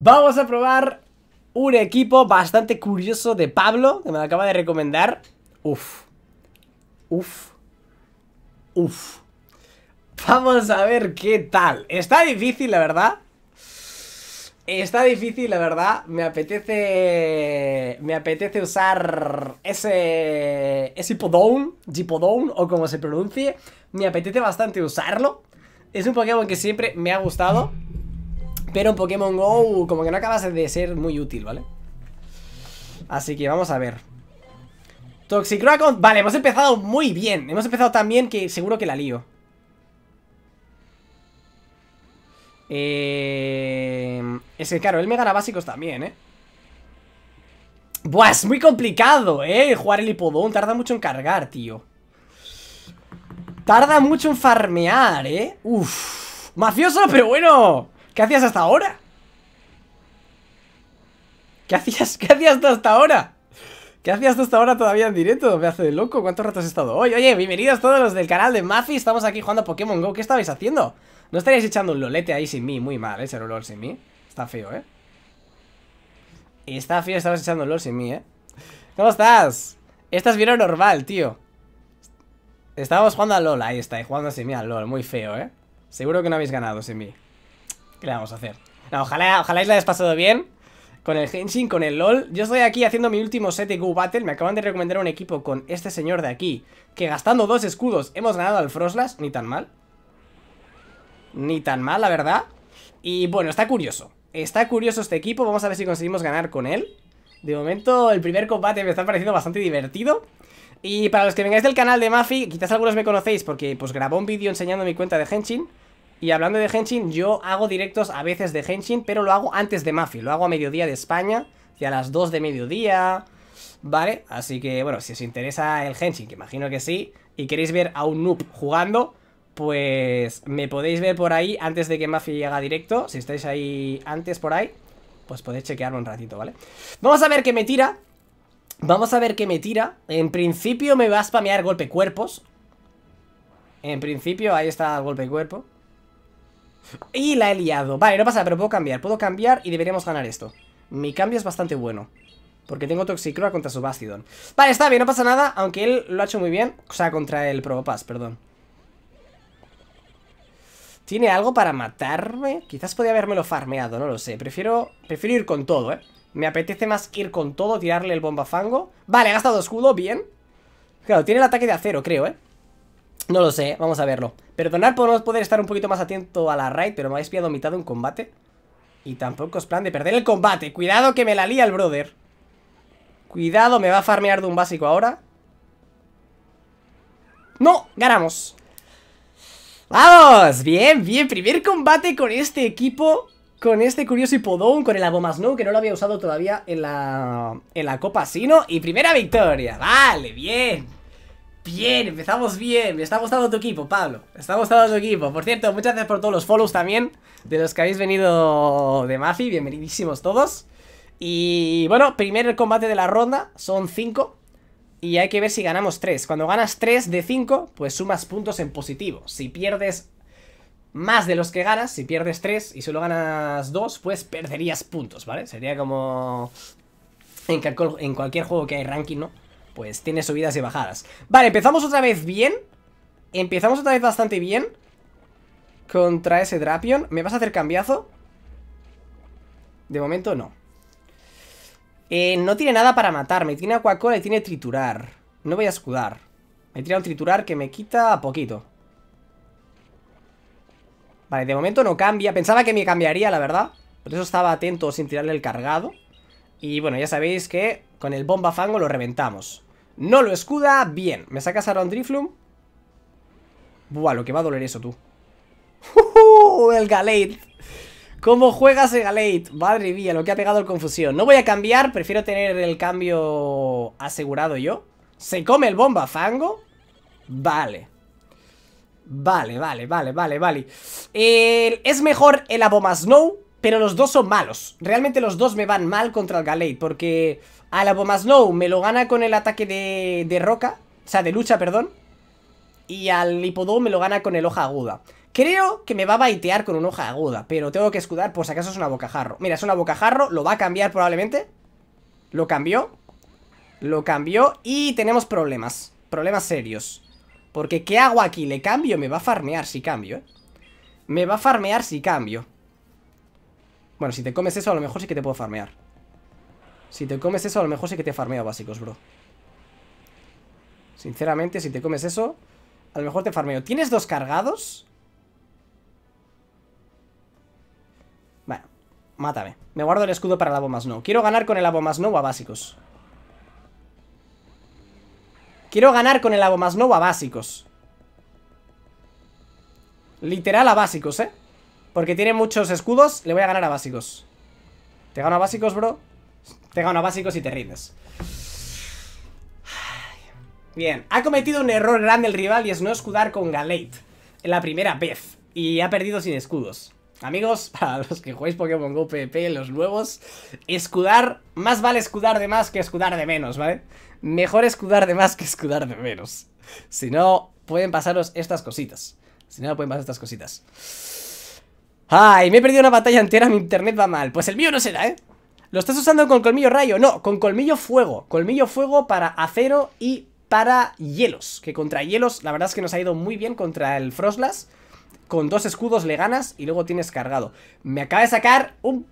Vamos a probar un equipo bastante curioso de Pablo, que me lo acaba de recomendar. Uf. Uf. Uf. Vamos a ver qué tal. Está difícil, la verdad. Está difícil, la verdad. Me apetece... Me apetece usar ese... Ese hipodown, o como se pronuncie. Me apetece bastante usarlo. Es un Pokémon que siempre me ha gustado. Pero en Pokémon GO uh, como que no acabas de ser muy útil, ¿vale? Así que vamos a ver Toxicroacon, vale, hemos empezado muy bien Hemos empezado tan bien que seguro que la lío eh... Es que claro, el gana básicos también, ¿eh? Buah, es muy complicado, ¿eh? Jugar el Hipodón, tarda mucho en cargar, tío Tarda mucho en farmear, ¿eh? Uf Mafioso, pero bueno ¿Qué hacías hasta ahora? ¿Qué hacías? ¿Qué hacías hasta ahora? ¿Qué hacías hasta ahora todavía en directo? Me hace de loco, ¿cuánto rato has estado hoy? Oye, bienvenidos todos los del canal de Mafi, estamos aquí jugando a Pokémon GO, ¿qué estabais haciendo? ¿No estaríais echando un lolete ahí sin mí? Muy mal, ¿eh? Ser un lol sin mí Está feo, ¿eh? Está feo, estabas echando un lol sin mí, ¿eh? ¿Cómo estás? Estás bien normal, tío Estábamos jugando a LOL, ahí está, jugando sin mí a LOL, muy feo, ¿eh? Seguro que no habéis ganado sin mí ¿Qué le vamos a hacer? No, ojalá, ojalá la hayas pasado bien con el Henshin, con el LOL. Yo estoy aquí haciendo mi último set de Go Battle. Me acaban de recomendar un equipo con este señor de aquí, que gastando dos escudos hemos ganado al Froslas. Ni tan mal. Ni tan mal, la verdad. Y bueno, está curioso. Está curioso este equipo. Vamos a ver si conseguimos ganar con él. De momento, el primer combate me está pareciendo bastante divertido. Y para los que vengáis del canal de Mafi, quizás algunos me conocéis porque pues grabó un vídeo enseñando mi cuenta de Henshin. Y hablando de Henshin, yo hago directos a veces de Henshin, pero lo hago antes de Mafi, lo hago a mediodía de España, a las 2 de mediodía, ¿vale? Así que, bueno, si os interesa el Henshin, que imagino que sí, y queréis ver a un noob jugando, pues me podéis ver por ahí antes de que Mafi haga directo, si estáis ahí antes por ahí, pues podéis chequearlo un ratito, ¿vale? Vamos a ver qué me tira, vamos a ver qué me tira, en principio me va a spamear golpe cuerpos, en principio ahí está el golpe cuerpo. Y la he liado. Vale, no pasa, pero puedo cambiar. Puedo cambiar y deberíamos ganar esto. Mi cambio es bastante bueno. Porque tengo Toxicroa contra su Subastidon. Vale, está bien, no pasa nada. Aunque él lo ha hecho muy bien. O sea, contra el Probopass, perdón. ¿Tiene algo para matarme? Quizás podría habérmelo farmeado, no lo sé. Prefiero, prefiero ir con todo, ¿eh? Me apetece más ir con todo, tirarle el bomba fango. Vale, ha gastado escudo, bien. Claro, tiene el ataque de acero, creo, ¿eh? No lo sé, vamos a verlo. Perdonad por no poder estar un poquito más atento a la raid, pero me habéis pillado mitad de un combate. Y tampoco es plan de perder el combate. Cuidado que me la lía el brother. Cuidado, me va a farmear de un básico ahora. ¡No! ¡Ganamos! ¡Vamos! Bien, bien. Primer combate con este equipo. Con este curioso hipodón, con el Abomasnow, que no lo había usado todavía en la, en la Copa Sino. Y primera victoria. Vale, bien. Bien, empezamos bien. Me está gustando tu equipo, Pablo. Me está gustando tu equipo. Por cierto, muchas gracias por todos los follows también. De los que habéis venido de Mafi. Bienvenidísimos todos. Y bueno, primer combate de la ronda. Son 5. Y hay que ver si ganamos 3. Cuando ganas 3 de 5, pues sumas puntos en positivo. Si pierdes más de los que ganas, si pierdes 3 y solo ganas 2, pues perderías puntos, ¿vale? Sería como en cualquier juego que hay ranking, ¿no? pues tiene subidas y bajadas. Vale, empezamos otra vez bien. Empezamos otra vez bastante bien. Contra ese Drapion. ¿Me vas a hacer cambiazo? De momento no. Eh, no tiene nada para matarme. Tiene Aquacola y tiene Triturar. No voy a escudar. Me tira un Triturar que me quita poquito. Vale, de momento no cambia. Pensaba que me cambiaría, la verdad. Por eso estaba atento sin tirarle el cargado. Y bueno, ya sabéis que con el bomba fango lo reventamos. No lo escuda, bien. ¿Me sacas a un Buah, lo que va a doler eso, tú. el Galate! ¿Cómo juegas el Galate? Madre mía, lo que ha pegado el confusión. No voy a cambiar, prefiero tener el cambio asegurado yo. ¿Se come el bomba fango? Vale. Vale, vale, vale, vale, vale. ¿Es mejor el Abomasnow? Pero los dos son malos. Realmente los dos me van mal contra el Galate. Porque a la me lo gana con el ataque de, de roca. O sea, de lucha, perdón. Y al Lipodou me lo gana con el hoja aguda. Creo que me va a baitear con un hoja aguda. Pero tengo que escudar por si acaso es una bocajarro. Mira, es una bocajarro. Lo va a cambiar probablemente. Lo cambió. Lo cambió. Y tenemos problemas. Problemas serios. Porque ¿qué hago aquí? ¿Le cambio? Me va a farmear si cambio, ¿eh? Me va a farmear si cambio. Bueno, si te comes eso, a lo mejor sí que te puedo farmear. Si te comes eso, a lo mejor sí que te farmeo básicos, bro. Sinceramente, si te comes eso, a lo mejor te farmeo. ¿Tienes dos cargados? Bueno, mátame. Me guardo el escudo para el abo más no. Quiero ganar con el abo más no a básicos. Quiero ganar con el abo más no a básicos. Literal a básicos, ¿eh? Porque tiene muchos escudos Le voy a ganar a básicos Te gano a básicos, bro Te gano a básicos y te rindes Bien, ha cometido un error grande el rival y es no escudar con Galate en la primera vez y ha perdido sin escudos. Amigos, para los que jugáis Pokémon GO en los nuevos, escudar, más vale escudar de más que escudar de menos, ¿vale? Mejor escudar de más que escudar de menos. Si no, pueden pasaros estas cositas. Si no, pueden pasar estas cositas. ¡Ay! Me he perdido una batalla entera, mi internet va mal. Pues el mío no será, ¿eh? ¿Lo estás usando con colmillo rayo? No, con colmillo fuego. Colmillo fuego para acero y para hielos. Que contra hielos, la verdad es que nos ha ido muy bien contra el Froslas. Con dos escudos le ganas y luego tienes cargado. Me acaba de sacar un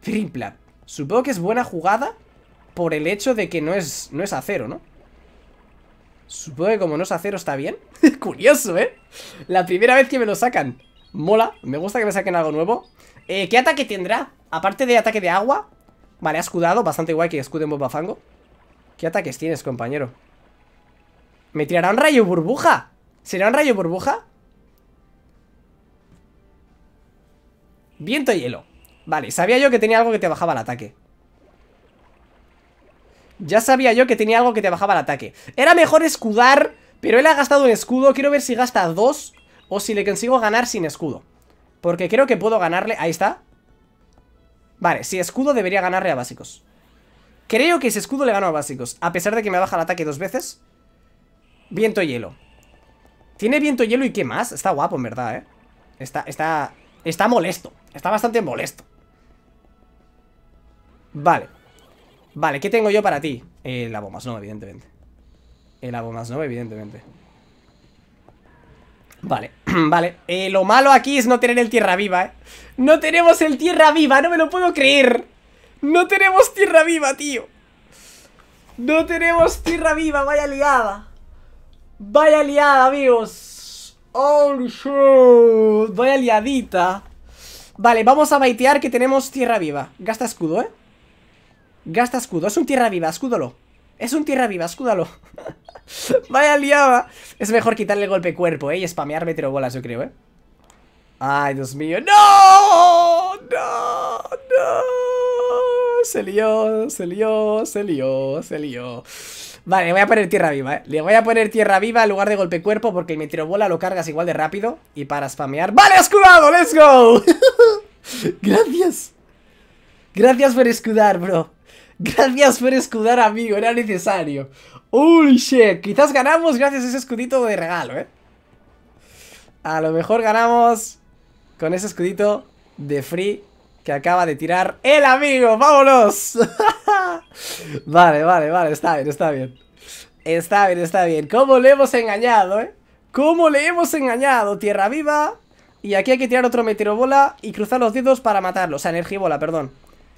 Tripla, Supongo que es buena jugada por el hecho de que no es, no es acero, ¿no? Supongo que como no es acero está bien. Curioso, ¿eh? La primera vez que me lo sacan. Mola, me gusta que me saquen algo nuevo eh, ¿Qué ataque tendrá? Aparte de ataque de agua Vale, ha escudado, bastante guay que escude en bomba fango ¿Qué ataques tienes, compañero? ¿Me tirará un rayo burbuja? ¿Será un rayo burbuja? Viento y hielo Vale, sabía yo que tenía algo que te bajaba el ataque Ya sabía yo que tenía algo que te bajaba el ataque Era mejor escudar Pero él ha gastado un escudo Quiero ver si gasta dos o si le consigo ganar sin escudo. Porque creo que puedo ganarle... Ahí está. Vale, si escudo debería ganarle a básicos. Creo que si escudo le gano a básicos. A pesar de que me baja el ataque dos veces. Viento y hielo. Tiene viento y hielo y qué más. Está guapo, en verdad, ¿eh? Está, está, está molesto. Está bastante molesto. Vale. Vale, ¿qué tengo yo para ti? El eh, evidentemente. El abomas evidentemente. Vale, vale. Eh, lo malo aquí es no tener el tierra viva, ¿eh? No tenemos el tierra viva, no me lo puedo creer. No tenemos tierra viva, tío. No tenemos tierra viva, vaya liada. Vaya liada, amigos. Oh, shit. Vaya liadita. Vale, vamos a baitear que tenemos tierra viva. Gasta escudo, ¿eh? Gasta escudo. Es un tierra viva, escúdalo. Es un tierra viva, escúdalo. Vaya liaba. Es mejor quitarle el golpe cuerpo, ¿eh? Y spamear meteorobolas, yo creo, ¿eh? Ay, Dios mío. ¡No! ¡No! ¡No! Se lió, se lió, se lió, se lió. Vale, le voy a poner tierra viva, ¿eh? Le voy a poner tierra viva en lugar de golpe cuerpo porque el meteorobola lo cargas igual de rápido. Y para spamear... ¡Vale, escudado! ¡Let's go! Gracias. Gracias por escudar, bro. Gracias por escudar, amigo, era necesario. Uy, shit, quizás ganamos gracias a ese escudito de regalo, ¿eh? A lo mejor ganamos con ese escudito de free que acaba de tirar el amigo. ¡Vámonos! vale, vale, vale, está bien, está bien. Está bien, está bien. ¿Cómo le hemos engañado, eh? ¿Cómo le hemos engañado? Tierra viva. Y aquí hay que tirar otro meteorobola y cruzar los dedos para matarlo. O sea, energibola, perdón.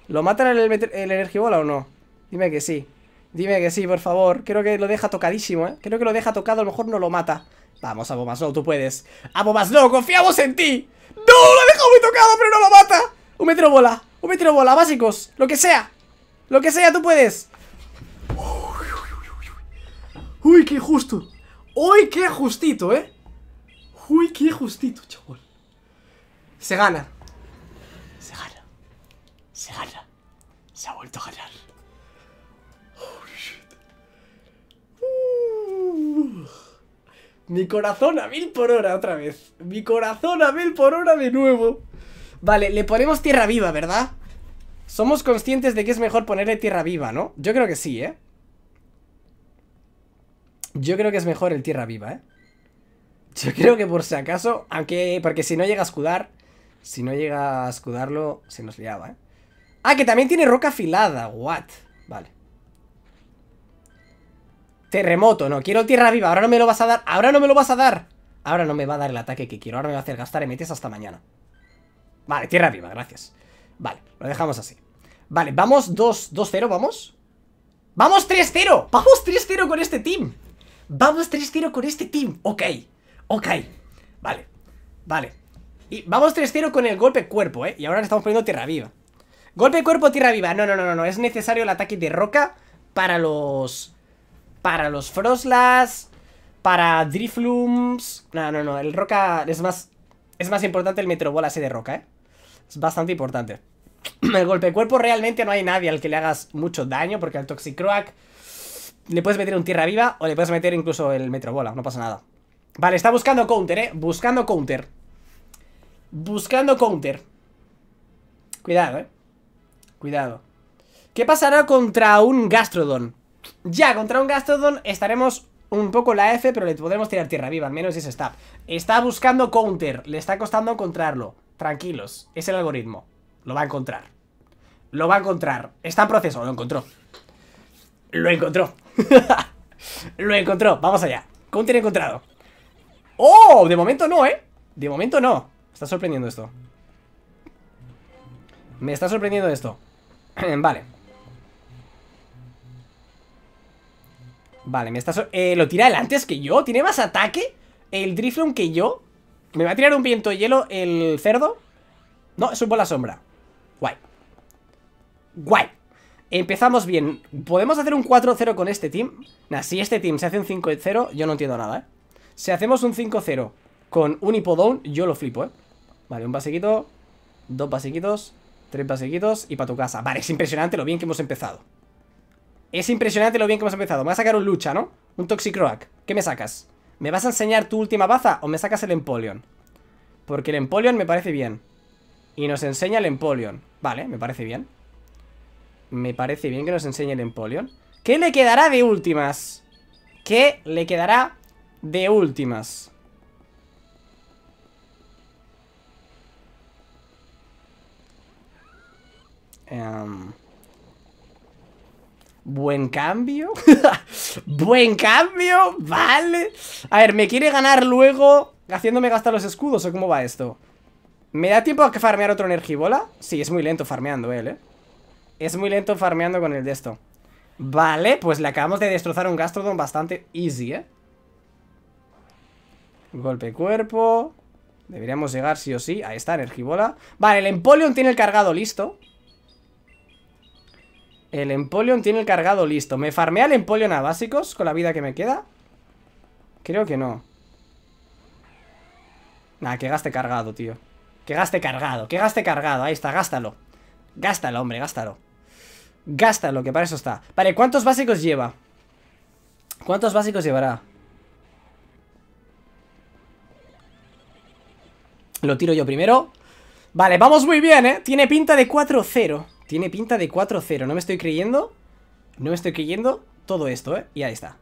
¿Lo mata el, el energibola o no? Dime que sí. Dime que sí, por favor. Creo que lo deja tocadísimo, ¿eh? Creo que lo deja tocado, a lo mejor no lo mata. Vamos, Abo tú puedes. Abo confiamos en ti. ¡No! Lo ha muy tocado, pero no lo mata. Un metro bola. Un metro bola, básicos. Lo que sea. Lo que sea, tú puedes. Uy, qué justo. Uy, qué justito, ¿eh? Uy, qué justito, chaval. Se gana. Se ha vuelto a ganar. shit. Uh. mi corazón a mil por hora otra vez. Mi corazón a mil por hora de nuevo. Vale, le ponemos tierra viva, ¿verdad? Somos conscientes de que es mejor ponerle tierra viva, ¿no? Yo creo que sí, ¿eh? Yo creo que es mejor el tierra viva, ¿eh? Yo creo que por si acaso, aunque... Porque si no llega a escudar... Si no llega a escudarlo, se nos liaba, ¿eh? Ah, que también tiene roca afilada. What? Vale. Terremoto, no. Quiero tierra viva. Ahora no me lo vas a dar. Ahora no me lo vas a dar. Ahora no me va a dar el ataque que quiero. Ahora me va a hacer gastar metes hasta mañana. Vale, tierra viva. Gracias. Vale, lo dejamos así. Vale, vamos 2-0, vamos. ¡Vamos 3-0! ¡Vamos 3-0 con este team! ¡Vamos 3-0 con este team! Ok, ok. Vale, vale. Y vamos 3-0 con el golpe cuerpo, ¿eh? Y ahora le estamos poniendo tierra viva. Golpe de cuerpo, tierra viva. No, no, no, no. Es necesario el ataque de roca para los... Para los Froslas, para Driflums... No, no, no. El roca es más... Es más importante el Metrobola ese de roca, ¿eh? Es bastante importante. el golpe de cuerpo realmente no hay nadie al que le hagas mucho daño porque al Toxicroak le puedes meter un tierra viva o le puedes meter incluso el Metrobola. No pasa nada. Vale, está buscando counter, ¿eh? Buscando counter. Buscando counter. Cuidado, ¿eh? Cuidado. ¿Qué pasará contra un Gastrodon? Ya, contra un Gastrodon estaremos un poco la F, pero le podremos tirar tierra viva, al menos ese stab. Está buscando counter, le está costando encontrarlo. Tranquilos, es el algoritmo. Lo va a encontrar. Lo va a encontrar. Está en proceso, lo encontró. Lo encontró. lo encontró, vamos allá. Counter encontrado. ¡Oh! De momento no, ¿eh? De momento no. Me está sorprendiendo esto. Me está sorprendiendo esto. vale. Vale, me está... Eh, lo tira el antes que yo. ¿Tiene más ataque el Drifloon que yo? ¿Me va a tirar un viento de hielo el cerdo? No, es un bola sombra. Guay. Guay. Empezamos bien. ¿Podemos hacer un 4-0 con este team? Nah, si este team se hace un 5-0, yo no entiendo nada, ¿eh? Si hacemos un 5-0 con un hipodón yo lo flipo, ¿eh? Vale, un pasequito Dos pasequitos Tres seguidos y para tu casa. Vale, es impresionante lo bien que hemos empezado. Es impresionante lo bien que hemos empezado. Me va a sacar un lucha, ¿no? Un Toxicroak. ¿Qué me sacas? ¿Me vas a enseñar tu última baza o me sacas el Empoleon? Porque el Empoleon me parece bien. Y nos enseña el Empoleon. Vale, me parece bien. Me parece bien que nos enseñe el Empoleon. ¿Qué le quedará de últimas? ¿Qué le quedará de últimas? Em, buen cambio. Buen cambio. Vale. A ver, ¿me quiere ganar luego haciéndome gastar los escudos o cómo va esto? ¿Me da tiempo a que farmear otro energibola? Sí, es muy lento farmeando él, ¿eh? Es muy lento farmeando con el de esto. Vale, pues le acabamos de destrozar un Gastrodon bastante easy, ¿eh? Golpe cuerpo. Deberíamos llegar sí o sí. A esta energibola. Vale, el Empoleon tiene el cargado listo. El Empoleon tiene el cargado listo. ¿Me farmea el Empoleon a básicos con la vida que me queda? Creo que no. Nah, que gaste cargado, tío. Que gaste cargado, que gaste cargado. Ahí está, gástalo. Gástalo, hombre, gástalo. Gástalo, que para eso está. Vale, ¿cuántos básicos lleva? ¿Cuántos básicos llevará? Lo tiro yo primero. Vale, vamos muy bien, ¿eh? Tiene pinta de 4-0. Tiene pinta de 4-0, no me estoy creyendo No me estoy creyendo todo esto, ¿eh? Y ahí está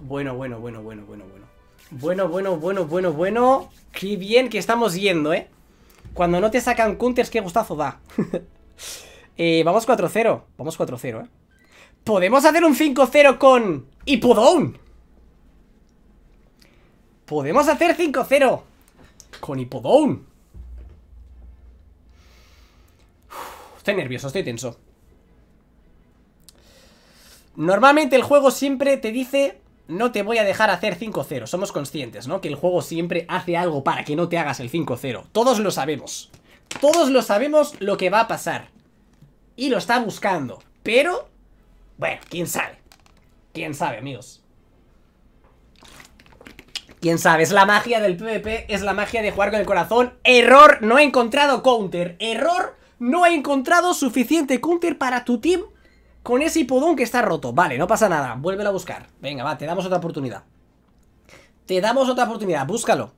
Bueno, bueno, bueno, bueno, bueno, bueno Bueno, bueno, bueno, bueno, bueno Qué bien que estamos yendo, ¿eh? Cuando no te sacan counters, qué gustazo da eh, Vamos 4-0 Vamos 4-0, ¿eh? Podemos hacer un 5-0 con... Hipodón Podemos hacer 5-0 Con Hipodón Estoy nervioso, estoy tenso. Normalmente el juego siempre te dice... No te voy a dejar hacer 5-0. Somos conscientes, ¿no? Que el juego siempre hace algo para que no te hagas el 5-0. Todos lo sabemos. Todos lo sabemos lo que va a pasar. Y lo está buscando. Pero... Bueno, quién sabe. Quién sabe, amigos. Quién sabe, es la magia del PvP, es la magia de jugar con el corazón. Error, no he encontrado counter. Error, no he encontrado suficiente counter para tu team con ese hipodón que está roto. Vale, no pasa nada, vuélvelo a buscar. Venga, va, te damos otra oportunidad. Te damos otra oportunidad, búscalo.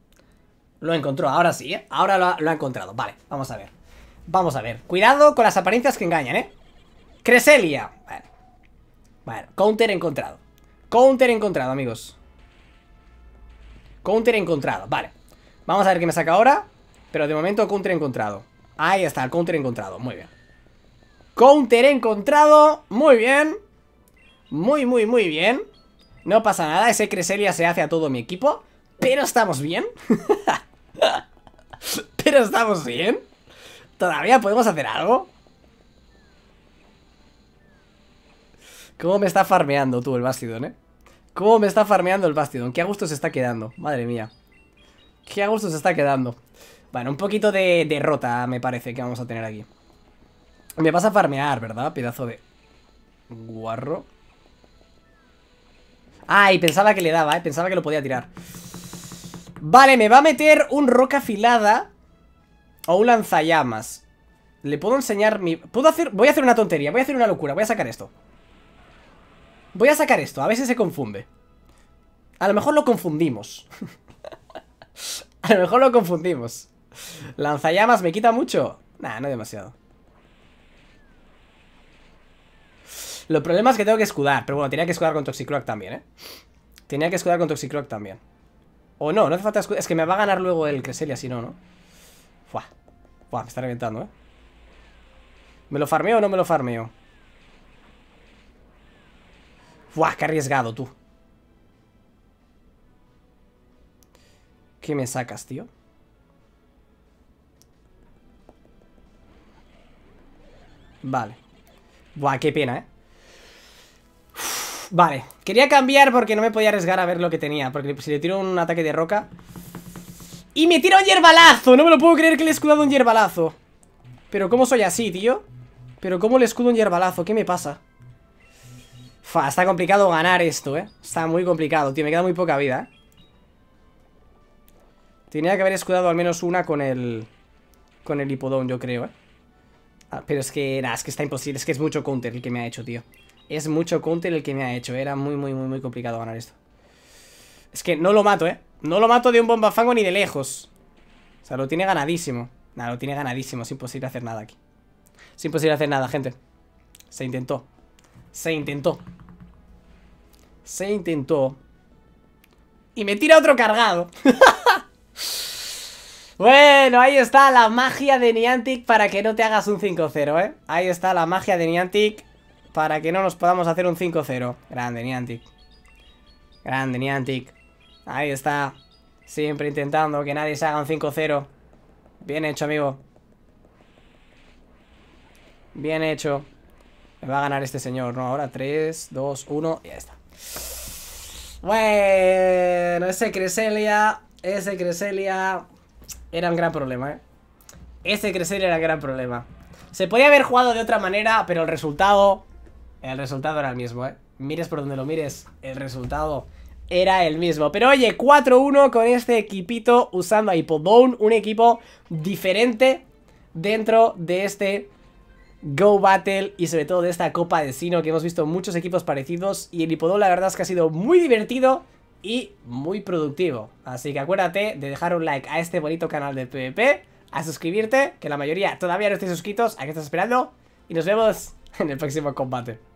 Lo encontró, ahora sí, ¿eh? Ahora lo ha, encontrado. Vale, vamos a ver. Vamos a ver. Cuidado con las apariencias que engañan, ¿eh? Creselia. Vale. Vale, counter encontrado. Counter encontrado, amigos. Counter encontrado, vale. Vamos a ver qué me saca ahora. Pero de momento counter encontrado. Ahí está, el counter encontrado, muy bien Counter encontrado, muy bien Muy, muy, muy bien No pasa nada, ese Creselia se hace a todo mi equipo Pero estamos bien Pero estamos bien Todavía podemos hacer algo Cómo me está farmeando tú el Bastidon, eh Cómo me está farmeando el Bastidon Qué a gusto se está quedando, madre mía Qué a gusto se está quedando bueno, un poquito de derrota me parece que vamos a tener aquí. Me vas a farmear, ¿verdad? Pedazo de... Guarro. Ay, pensaba que le daba, ¿eh? Pensaba que lo podía tirar. Vale, me va a meter un roca afilada o un lanzallamas. Le puedo enseñar mi... Puedo hacer... Voy a hacer una tontería, voy a hacer una locura, voy a sacar esto. Voy a sacar esto, a veces se confunde. A lo mejor lo confundimos. a lo mejor lo confundimos. Lanzallamas me quita mucho. Nah, no demasiado. Lo problema es que tengo que escudar. Pero bueno, tenía que escudar con Toxicroak también, ¿eh? Tenía que escudar con Toxicroak también. O no, no hace falta escudar. Es que me va a ganar luego el Creselia, si no, ¿no? Fuah. me está reventando, ¿eh? ¿Me lo farmeo o no me lo farmeo? Fuah, qué arriesgado, tú. ¿Qué me sacas, tío? Vale. Buah, qué pena, ¿eh? vale. Quería cambiar porque no me podía arriesgar a ver lo que tenía. Porque si le tiro un ataque de roca... ¡Y me tiro un hierbalazo! No me lo puedo creer que le he escudado un hierbalazo. Pero ¿cómo soy así, tío? Pero ¿cómo le escudo un hierbalazo? ¿Qué me pasa? Fa, está complicado ganar esto, ¿eh? Está muy complicado, tío. Me queda muy poca vida, ¿eh? Tenía que haber escudado al menos una con el... Con el hipodón, yo creo, ¿eh? Ah, pero es que, nada, es que está imposible. Es que es mucho counter el que me ha hecho, tío. Es mucho counter el que me ha hecho. Era muy, muy, muy, muy complicado ganar esto. Es que no lo mato, ¿eh? No lo mato de un bombafango ni de lejos. O sea, lo tiene ganadísimo. Nada, lo tiene ganadísimo. Es imposible hacer nada aquí. Es imposible hacer nada, gente. Se intentó. Se intentó. Se intentó. Y me tira otro cargado. Bueno, ahí está la magia de Niantic para que no te hagas un 5-0, ¿eh? Ahí está la magia de Niantic para que no nos podamos hacer un 5-0. Grande, Niantic. Grande, Niantic. Ahí está. Siempre intentando que nadie se haga un 5-0. Bien hecho, amigo. Bien hecho. Me va a ganar este señor, ¿no? Ahora 3, 2, 1 y ya está. Bueno, ese Creselia, ese Creselia era un gran problema, ¿eh? Ese crecer era un gran problema. Se podía haber jugado de otra manera, pero el resultado... El resultado era el mismo, ¿eh? Mires por donde lo mires, el resultado era el mismo. Pero oye, 4-1 con este equipito usando a Hipodone. un equipo diferente dentro de este Go Battle y sobre todo de esta Copa de Sino que hemos visto muchos equipos parecidos y el Hipodone, la verdad es que ha sido muy divertido y muy productivo. Así que acuérdate de dejar un like a este bonito canal de PvP, a suscribirte, que la mayoría todavía no estáis suscritos, ¿a qué estás esperando? Y nos vemos en el próximo combate.